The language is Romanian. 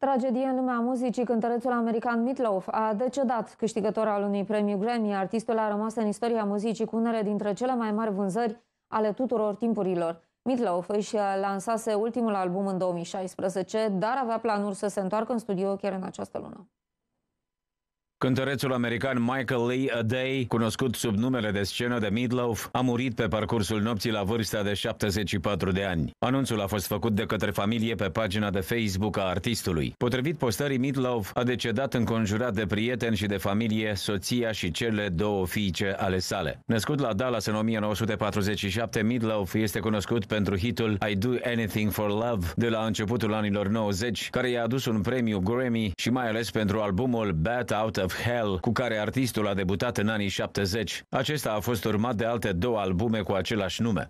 Tragedie în lumea muzicii, cântărețul american Meatloaf a decedat. Câștigător al unui premiu Grammy, artistul a rămas în istoria muzicii cu unele dintre cele mai mari vânzări ale tuturor timpurilor. Mitloff își lansase ultimul album în 2016, dar avea planuri să se întoarcă în studio chiar în această lună. Cântărețul american Michael Lee Aday, cunoscut sub numele de scenă de Midloaf, a murit pe parcursul nopții la vârsta de 74 de ani. Anunțul a fost făcut de către familie pe pagina de Facebook a artistului. Potrivit postării, Midloaf a decedat înconjurat de prieteni și de familie, soția și cele două fiice ale sale. Născut la Dallas în 1947, Midloaf este cunoscut pentru hitul I Do Anything for Love de la începutul anilor 90, care i-a adus un premiu Grammy și mai ales pentru albumul Bad Out of Hell, cu care artistul a debutat în anii 70. Acesta a fost urmat de alte două albume cu același nume.